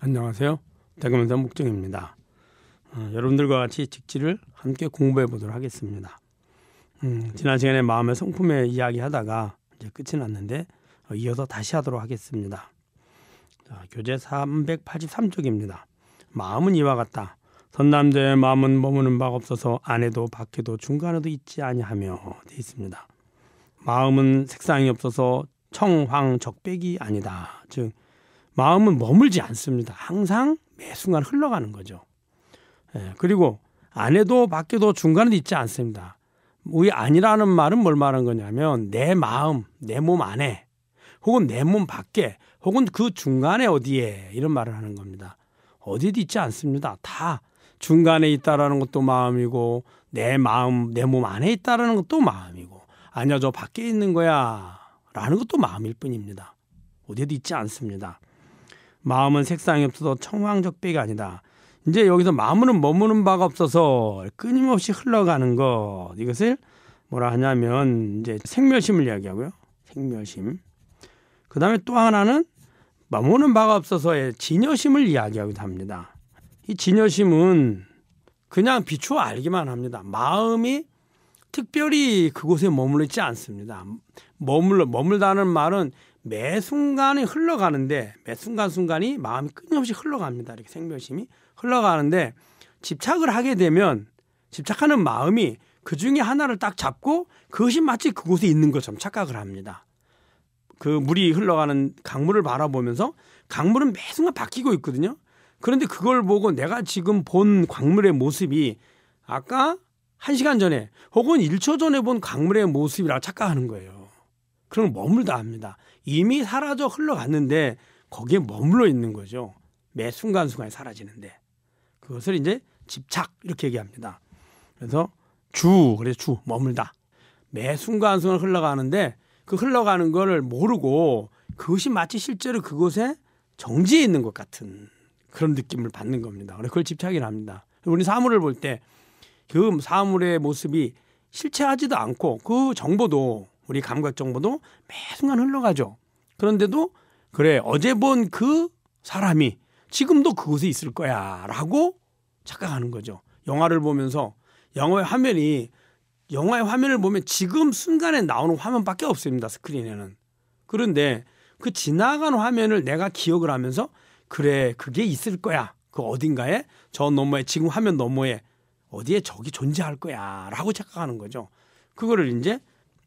안녕하세요. 대금현사 목정입니다. 어, 여러분들과 같이 직지를 함께 공부해 보도록 하겠습니다. 음, 지난 시간에 마음의 성품에 이야기하다가 이제 끝이 났는데 어, 이어서 다시 하도록 하겠습니다. 자, 교재 383쪽입니다. 마음은 이와 같다. 선남자의 마음은 머무는 바가 없어서 안에도 밖에도 중간에도 있지 아니하며 되어 있습니다. 마음은 색상이 없어서 청황적백이 아니다. 즉 마음은 머물지 않습니다. 항상 매 순간 흘러가는 거죠. 예, 그리고 안에도 밖에도 중간은 있지 않습니다. 우리 아니라는 말은 뭘 말하는 거냐면 내 마음, 내 몸 안에 혹은 내 몸 밖에 혹은 그 중간에 어디에 이런 말을 하는 겁니다. 어디도 에 있지 않습니다. 다 중간에 있다라는 것도 마음이고 내 마음, 내 몸 안에 있다라는 것도 마음이고 아니야 저 밖에 있는 거야 라는 것도 마음일 뿐입니다. 어디에도 있지 않습니다. 마음은 색상이 없어도 청황적배가 아니다. 이제 여기서 마음은 머무는 바가 없어서 끊임없이 흘러가는 것 이것을 뭐라 하냐면 이제 생멸심을 이야기하고요. 생멸심. 그 다음에 또 하나는 머무는 바가 없어서의 진여심을 이야기하기도 합니다. 이 진여심은 그냥 비추어 알기만 합니다. 마음이 특별히 그곳에 머물러 있지 않습니다. 머물러 머물다는 말은 매 순간이 흘러가는데 매 순간 순간이 마음이 끊임없이 흘러갑니다. 이렇게 생명심이 흘러가는데 집착을 하게 되면 집착하는 마음이 그 중에 하나를 딱 잡고 그것이 마치 그곳에 있는 것처럼 착각을 합니다. 그 물이 흘러가는 강물을 바라보면서 강물은 매 순간 바뀌고 있거든요. 그런데 그걸 보고 내가 지금 본강물의 모습이 아까 1시간 전에 혹은 1초 전에 본 강물의 모습이라 착각하는 거예요. 그럼 머물다 합니다. 이미 사라져 흘러갔는데 거기에 머물러 있는 거죠. 매 순간순간에 사라지는데. 그것을 이제 집착 이렇게 얘기합니다. 그래서 주, 그래서 주, 머물다. 매 순간순간 흘러가는데 그 흘러가는 것을 모르고 그것이 마치 실제로 그곳에 정지해 있는 것 같은 그런 느낌을 받는 겁니다. 그래 그걸 집착이라 합니다. 우리 사물을 볼 때 그 사물의 모습이 실체하지도 않고 그 정보도 우리 감각 정보도 매 순간 흘러가죠. 그런데도 그래 어제 본 그 사람이 지금도 그곳에 있을 거야라고 착각하는 거죠. 영화를 보면서 영화의 화면이 영화의 화면을 보면 지금 순간에 나오는 화면밖에 없습니다. 스크린에는. 그런데 그 지나간 화면을 내가 기억을 하면서 그래 그게 있을 거야. 그 어딘가에 저 너머에 지금 화면 너머에 어디에 저기 존재할 거야라고 착각하는 거죠. 그거를 이제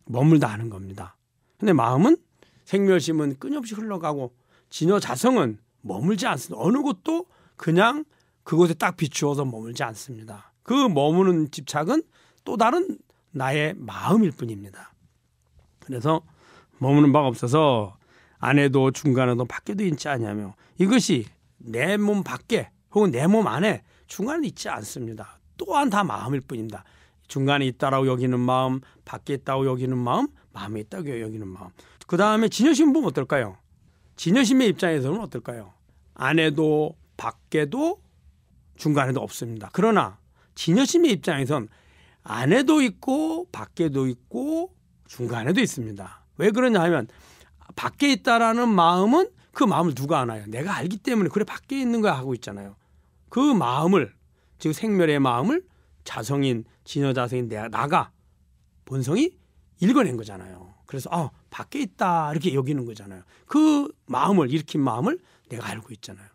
머물다 하는 겁니다. 근데 마음은 생멸심은 끊임없이 흘러가고 진여 자성은 머물지 않습니다. 어느 곳도 그냥 그곳에 딱 비추어서 머물지 않습니다. 그 머무는 집착은 또 다른 나의 마음일 뿐입니다. 그래서 머무는 바가 없어서 안에도 중간에도 밖에도 있지 않냐며 이것이 내 몸 밖에 혹은 내 몸 안에 중간에 있지 않습니다. 또한 다 마음일 뿐입니다. 중간에 있다라고 여기는 마음, 밖에 있다고 여기는 마음, 마음에 있다고 여기는 마음. 그 다음에 진여신 부면 어떨까요? 진여신의 입장에서는 어떨까요? 안에도 밖에도 중간에도 없습니다. 그러나 진여신의 입장에선 안에도 있고 밖에도 있고 중간에도 있습니다. 왜 그러냐 하면 밖에 있다라는 마음은 그 마음을 누가 아나요? 내가 알기 때문에 그래 밖에 있는 거야 하고 있잖아요. 그 마음을 즉 생멸의 마음을 자성인 진여 자성인 내가 나가 본성이 읽어낸 거잖아요. 그래서 아 밖에 있다 이렇게 여기는 거잖아요. 그 마음을 일으킨 마음을 내가 알고 있잖아요.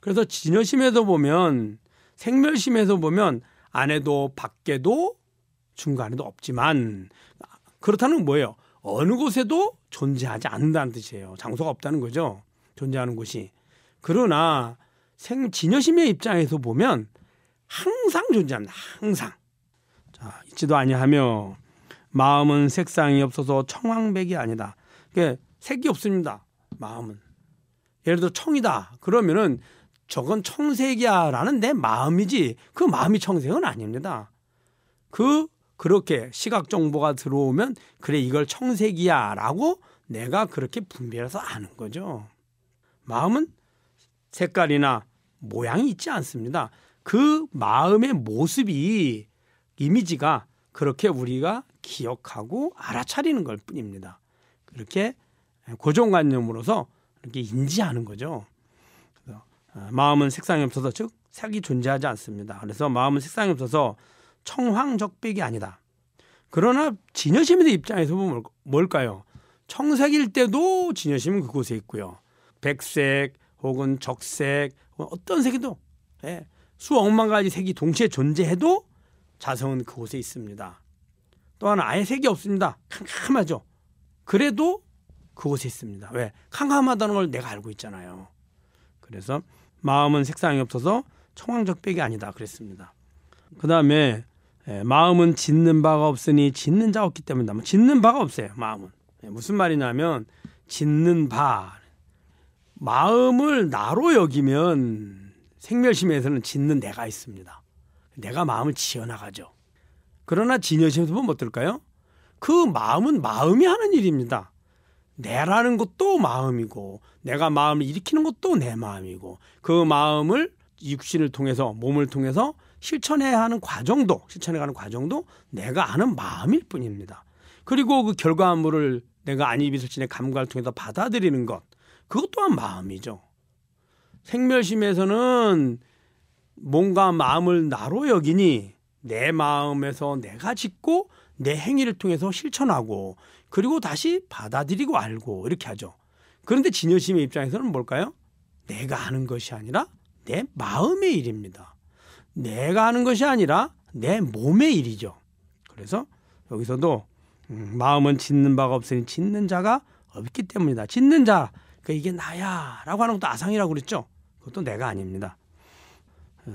그래서 진여심에서 보면 생멸심에서 보면 안에도 밖에도 중간에도 없지만 그렇다는 뭐예요? 어느 곳에도 존재하지 않는다는 뜻이에요. 장소가 없다는 거죠. 존재하는 곳이. 그러나 생 진여심의 입장에서 보면 항상 존재합니다. 항상. 아, 있지도 아니하며 마음은 색상이 없어서 청황백이 아니다. 그러니까 색이 없습니다. 마음은. 예를 들어 청이다. 그러면은 저건 청색이야라는 내 마음이지 그 마음이 청색은 아닙니다. 그 그렇게 시각 정보가 들어오면 그래 이걸 청색이야라고 내가 그렇게 분별해서 아는 거죠. 마음은 색깔이나 모양이 있지 않습니다. 그 마음의 모습이 이미지가 그렇게 우리가 기억하고 알아차리는 걸 뿐입니다. 그렇게 고정관념으로서 이렇게 인지하는 거죠. 그래서 어, 마음은 색상이 없어서 즉 색이 존재하지 않습니다. 그래서 마음은 색상이 없어서 청황적백이 아니다. 그러나 진여심의 입장에서 보면 뭘까요? 청색일 때도 진여심은 그곳에 있고요. 백색 혹은 적색 어떤 색이도 예, 수억만 가지 색이 동시에 존재해도 자성은 그곳에 있습니다. 또한 아예 색이 없습니다. 캄캄하죠. 그래도 그곳에 있습니다. 왜? 캄캄하다는 걸 내가 알고 있잖아요. 그래서 마음은 색상이 없어서 청황적백이 아니다 그랬습니다. 그 다음에 예, 마음은 짓는 바가 없으니 짓는 자 없기 때문이다. 뭐 짓는 바가 없어요. 마음은 에, 예, 무슨 말이냐면 짓는 바 마음을 나로 여기면 생멸심에서는 짓는 내가 있습니다. 내가 마음을 지어나가죠. 그러나 진녀심에서 보면 어떨까요? 그 마음은 마음이 하는 일입니다. 내라는 것도 마음이고 내가 마음을 일으키는 것도 내 마음이고 그 마음을 육신을 통해서 몸을 통해서 실천해야 하는 과정도 실천해가는 과정도 내가 아는 마음일 뿐입니다. 그리고 그 결과물을 내가 안이비설진의 감각을 통해서 받아들이는 것 그것 또한 마음이죠. 생멸심에서는 몸과 마음을 나로 여기니 내 마음에서 내가 짓고 내 행위를 통해서 실천하고 그리고 다시 받아들이고 알고 이렇게 하죠. 그런데 진여심의 입장에서는 뭘까요? 내가 하는 것이 아니라 내 마음의 일입니다. 내가 하는 것이 아니라 내 몸의 일이죠. 그래서 여기서도 음, 마음은 짓는 바가 없으니 짓는 자가 없기 때문이다. 짓는 자, 그니까 이게 나야라고 하는 것도 아상이라고 그랬죠. 그것도 내가 아닙니다.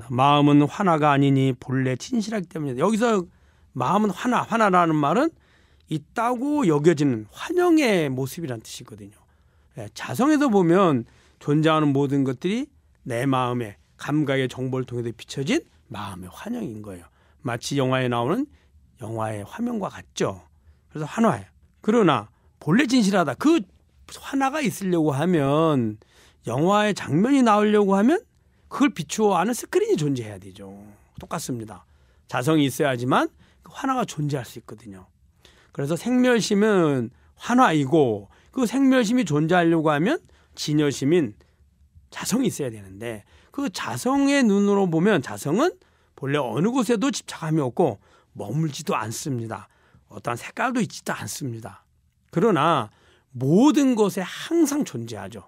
마음은 화나가 아니니 본래 진실하기 때문이다. 여기서 마음은 화나, 화나라는 말은 있다고 여겨지는 환영의 모습이란 뜻이거든요. 예, 자성에서 보면 존재하는 모든 것들이 내 마음의 감각의 정보를 통해서 비춰진 마음의 환영인 거예요. 마치 영화에 나오는 영화의 화면과 같죠. 그래서 환화해요 그러나 본래 진실하다. 그 환화가 있으려고 하면 영화의 장면이 나오려고 하면 그걸 비추어 하는 스크린이 존재해야 되죠. 똑같습니다. 자성이 있어야지만 그 환화가 존재할 수 있거든요. 그래서 생멸심은 환화이고 그 생멸심이 존재하려고 하면 진여심인 자성이 있어야 되는데 그 자성의 눈으로 보면 자성은 본래 어느 곳에도 집착함이 없고 머물지도 않습니다. 어떤 색깔도 있지도 않습니다. 그러나 모든 것에 항상 존재하죠.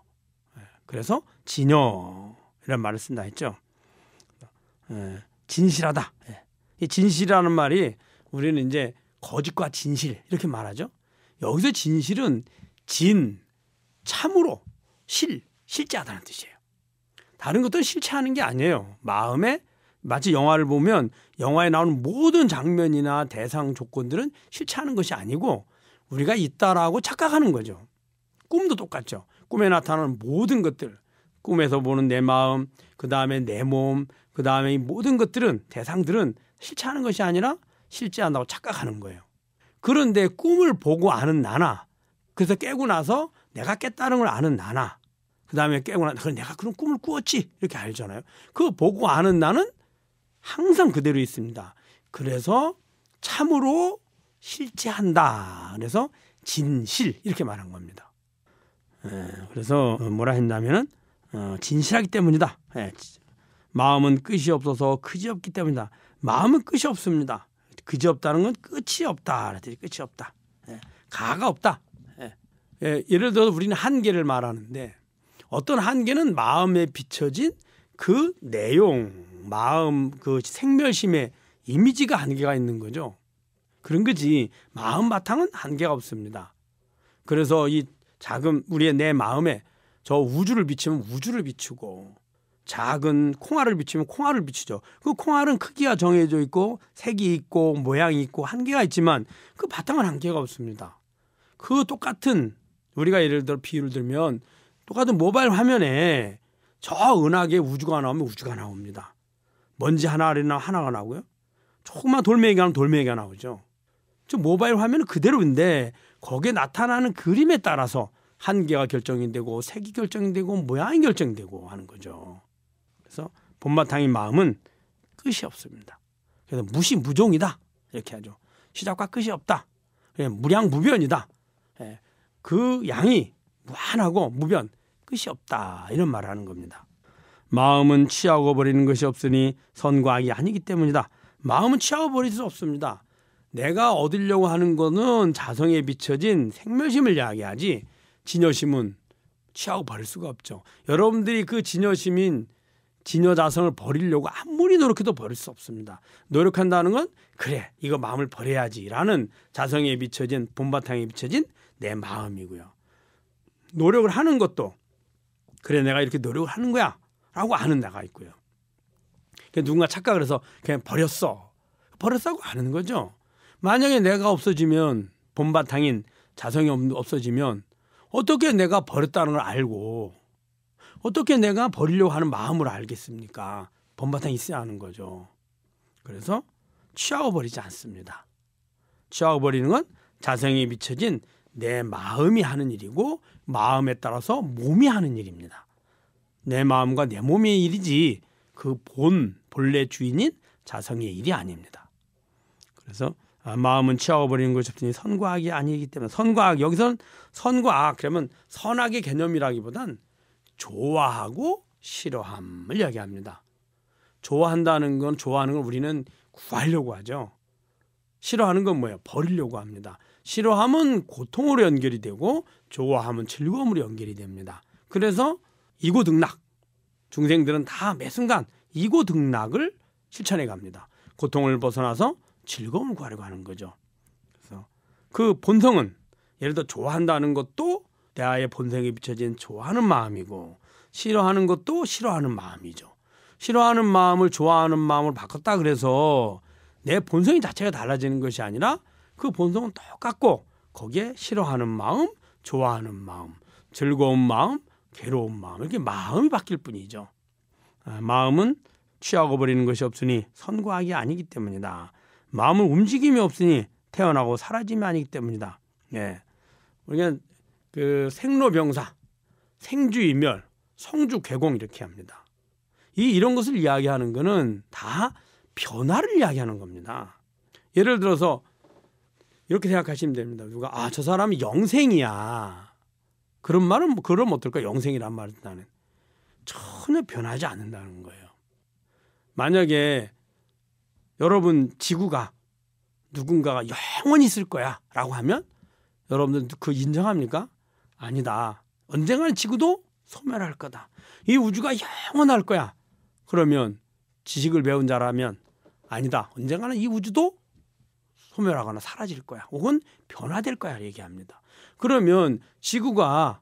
예, 그래서 진여 이런 말을 쓴다 했죠. 예, 진실하다. 예. 이 진실이라는 말이 우리는 이제 거짓과 진실 이렇게 말하죠. 여기서 진실은 진, 참으로, 실, 실제하다는 뜻이에요. 다른 것도 실체하는 게 아니에요. 마음에 마치 영화를 보면 영화에 나오는 모든 장면이나 대상 조건들은 실체하는 것이 아니고 우리가 있다라고 착각하는 거죠. 꿈도 똑같죠. 꿈에 나타나는 모든 것들 꿈에서 보는 내 마음, 그 다음에 내 몸, 그 다음에 이 모든 것들은 대상들은 실체하는 것이 아니라 실제한다고 착각하는 거예요. 그런데 꿈을 보고 아는 나나, 그래서 깨고 나서 내가 깼다는 걸 아는 나나, 그 다음에 깨고 나서 내가 그런 꿈을 꾸었지 이렇게 알잖아요. 그 보고 아는 나는 항상 그대로 있습니다. 그래서 참으로 실제한다. 그래서 진실 이렇게 말한 겁니다. 예, 그래서 뭐라 했냐면은 어, 진실하기 때문이다. 예, 마음은 끝이 없어서 그지 없기 때문이다. 마음은 끝이 없습니다. 그지 없다는 건 끝이 없다. 끝이 없다. 예, 가가 없다. 예, 예, 예를 들어서 우리는 한계를 말하는데 어떤 한계는 마음에 비춰진 그 내용, 마음, 그 생멸심의 이미지가 한계가 있는 거죠. 그런 거지. 마음 바탕은 한계가 없습니다. 그래서 이 작은 우리의 내 마음에 저 우주를 비치면 우주를 비추고 작은 콩알을 비치면 콩알을 비추죠그 콩알은 크기가 정해져 있고 색이 있고 모양이 있고 한계가 있지만 그 바탕은 한계가 없습니다. 그 똑같은 우리가 예를 들어 비유를 들면 똑같은 모바일 화면에 저 은하계 우주가 나오면 우주가 나옵니다. 먼지 하나나 하나가 나오고요. 조금만 돌멩이가 하면 돌멩이가 나오죠. 저 모바일 화면은 그대로인데 거기에 나타나는 그림에 따라서 한계가 결정이 되고 색이 결정이 되고 모양이 결정되고 이 하는 거죠. 그래서 본바탕인 마음은 끝이 없습니다. 그래서 무시무종이다 이렇게 하죠. 시작과 끝이 없다. 그냥 무량무변이다. 예, 그 양이 무한하고 무변 끝이 없다 이런 말을 하는 겁니다. 마음은 취하고 버리는 것이 없으니 선과 악이 아니기 때문이다. 마음은 취하고 버릴 수 없습니다. 내가 얻으려고 하는 것은 자성에 비춰진 생멸심을 이야기하지 진여심은 취하고 버릴 수가 없죠. 여러분들이 그 진여심인 진여자성을 버리려고 아무리 노력해도 버릴 수 없습니다. 노력한다는 건 그래 이거 마음을 버려야지라는 자성에 비춰진 본바탕에 비춰진 내 마음이고요. 노력을 하는 것도 그래 내가 이렇게 노력을 하는 거야 라고 아는 나가 있고요. 누군가 착각을 해서 그냥 버렸어. 버렸다고 아는 거죠. 만약에 내가 없어지면 본바탕인 자성이 없어지면 어떻게 내가 버렸다는 걸 알고 어떻게 내가 버리려고 하는 마음을 알겠습니까? 번바탕 있어야 하는 거죠. 그래서 취하버리지 않습니다. 취하버리는 건 자성에 미쳐진 내 마음이 하는 일이고 마음에 따라서 몸이 하는 일입니다. 내 마음과 내 몸의 일이지 그 본 본래 주인인 자성의 일이 아닙니다. 그래서 아, 마음은 치워버리는 것이 없니 선과악이 아니기 때문에 선과악 여기선 선과악 그러면 선악의 개념이라기보단 좋아하고 싫어함을 이야기합니다. 좋아한다는 건 좋아하는 걸 우리는 구하려고 하죠. 싫어하는 건 뭐예요? 버리려고 합니다. 싫어함은 고통으로 연결이 되고 좋아함은 즐거움으로 연결이 됩니다. 그래서 이고등락 중생들은 다 매 순간 이고등락을 실천해 갑니다. 고통을 벗어나서 즐거움을 구하려고 하는 거죠. 그래서 그 본성은 예를 들어 좋아한다는 것도 내 아이의 본성에 비춰진 좋아하는 마음이고 싫어하는 것도 싫어하는 마음이죠. 싫어하는 마음을 좋아하는 마음으로 바꿨다 그래서 내 본성이 자체가 달라지는 것이 아니라 그 본성은 똑같고 거기에 싫어하는 마음, 좋아하는 마음, 즐거운 마음, 괴로운 마음 이렇게 마음이 바뀔 뿐이죠. 아, 마음은 취하고 버리는 것이 없으니 선과악이 아니기 때문이다. 마음은 움직임이 없으니 태어나고 사라짐이 아니기 때문이다. 예. 우리가 그 생로병사, 생주이멸, 성주괴공 이렇게 합니다. 이 이런 것을 이야기하는 거는 다 변화를 이야기하는 겁니다. 예를 들어서 이렇게 생각하시면 됩니다. 누가 아저 사람이 영생이야. 그런 말은 그럼 어떨까? 영생이란 말은 나는 전혀 변하지 않는다는 거예요. 만약에 여러분 지구가 누군가가 영원히 있을 거야 라고 하면 여러분들 그 인정합니까? 아니다. 언젠가는 지구도 소멸할 거다. 이 우주가 영원할 거야. 그러면 지식을 배운 자라면 아니다. 언젠가는 이 우주도 소멸하거나 사라질 거야. 혹은 변화될 거야. 얘기합니다. 그러면 지구가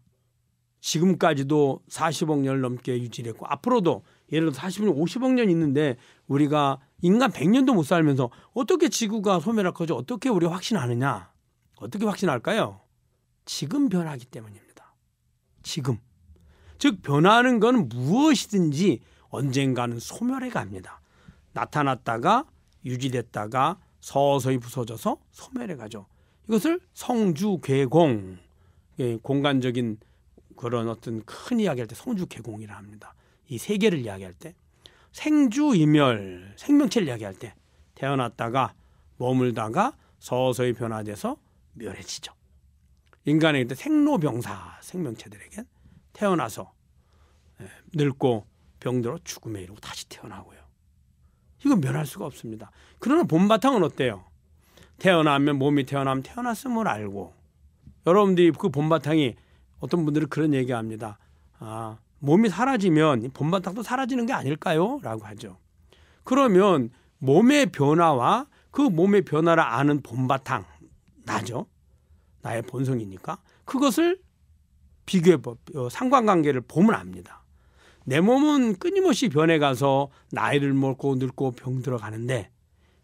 지금까지도 40억 년 넘게 유지됐고 앞으로도 예를 들어 40년, 50억 년 있는데 우리가 인간 100년도 못 살면서 어떻게 지구가 소멸할 거죠? 어떻게 우리 가 확신하느냐? 어떻게 확신할까요? 지금 변하기 때문입니다. 지금. 즉 변하는 건 무엇이든지 언젠가는 소멸해 갑니다. 나타났다가 유지됐다가 서서히 부서져서 소멸해 가죠. 이것을 성주괴공 예, 공간적인 그런 어떤 큰 이야기할 때 성주괴공이라 합니다. 이 세계를 이야기할 때 생주 이멸 생명체를 이야기할 때 태어났다가 머물다가 서서히 변화돼서 멸해지죠. 인간에게 생로병사 생명체들에겐 태어나서 예, 늙고 병들어 죽음에 이르고 다시 태어나고요. 이건 면할 수가 없습니다. 그러나 본바탕은 어때요? 태어나면 몸이 태어나면 태어났음을 알고 여러분들이 그 본바탕이 어떤 분들은 그런 얘기합니다. 아 몸이 사라지면 본바탕도 사라지는 게 아닐까요? 라고 하죠. 그러면 몸의 변화와 그 몸의 변화를 아는 본바탕, 나죠. 나의 본성이니까. 그것을 비교해, 어, 상관관계를 보면 압니다. 내 몸은 끊임없이 변해가서 나이를 먹고 늙고 병들어 가는데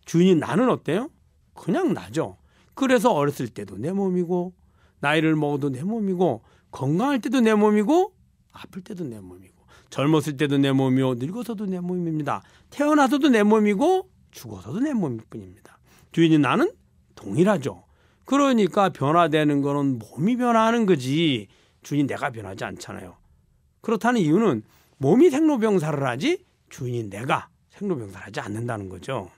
주인인 나는 어때요? 그냥 나죠. 그래서 어렸을 때도 내 몸이고 나이를 먹어도 내 몸이고 건강할 때도 내 몸이고 아플 때도 내 몸이고 젊었을 때도 내 몸이요 늙어서도 내 몸입니다. 태어나서도 내 몸이고 죽어서도 내 몸일 뿐입니다. 주인이 나는 동일하죠. 그러니까 변화되는 거는 몸이 변화하는 거지 주인 이 내가 변하지 않잖아요. 그렇다는 이유는 몸이 생로병사를 하지 주인이 내가 생로병사를 하지 않는다는 거죠.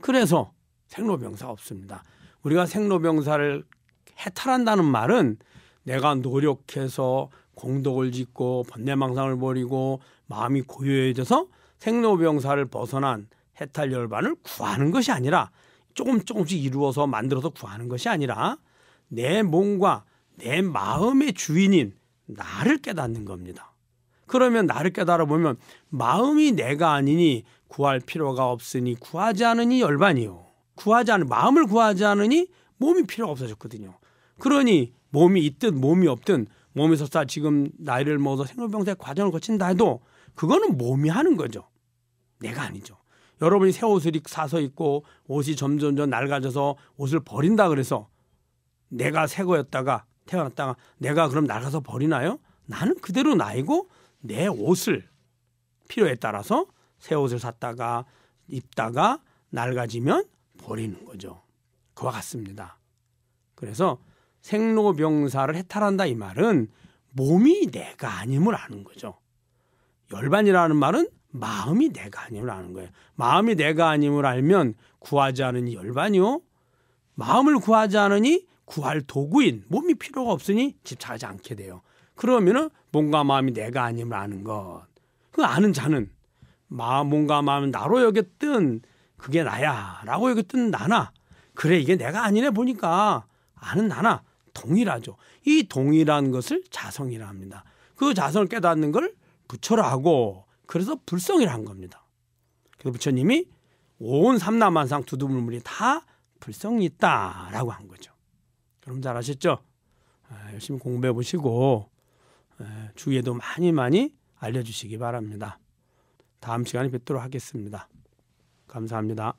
그래서 생로병사 없습니다. 우리가 생로병사를 해탈한다는 말은 내가 노력해서 공덕을 짓고 번뇌망상을 버리고 마음이 고요해져서 생로병사를 벗어난 해탈 열반을 구하는 것이 아니라 조금 조금씩 이루어서 만들어서 구하는 것이 아니라 내 몸과 내 마음의 주인인 나를 깨닫는 겁니다. 그러면 나를 깨달아 보면 마음이 내가 아니니 구할 필요가 없으니 구하지 않으니 열반이요. 구하지 않은 마음을 구하지 않으니 몸이 필요가 없어졌거든요. 그러니 몸이 있든 몸이 없든 몸에서 다 지금 나이를 먹어서 생물병사의 과정을 거친다 해도 그거는 몸이 하는 거죠. 내가 아니죠. 여러분이 새 옷을 사서 입고 옷이 점점 점 낡아져서 옷을 버린다 그래서 내가 새 거였다가 태어났다가 내가 그럼 낡아서 버리나요? 나는 그대로 나이고 내 옷을 필요에 따라서 새 옷을 샀다가 입다가 낡아지면 버리는 거죠. 그와 같습니다. 그래서 생로병사를 해탈한다 이 말은 몸이 내가 아님을 아는 거죠. 열반이라는 말은 마음이 내가 아님을 아는 거예요. 마음이 내가 아님을 알면 구하지 않으니 열반이요. 마음을 구하지 않으니 구할 도구인 몸이 필요가 없으니 집착하지 않게 돼요. 그러면은 몸과 마음이 내가 아님을 아는 것. 그 아는 자는 마음, 몸과 마음은 나로 여겼든 그게 나야 라고 여겼든 나나 그래 이게 내가 아니네 보니까 아는 나나 동일하죠. 이 동일한 것을 자성이라 합니다. 그 자성을 깨닫는 걸 부처라 하고 그래서 불성이라 한 겁니다. 그래서 부처님이 온 삼남만상 두두물물이 다 불성이 있다라고 한 거죠. 여러분 잘 아셨죠? 열심히 공부해 보시고 주위에도 많이 많이 알려주시기 바랍니다. 다음 시간에 뵙도록 하겠습니다. 감사합니다.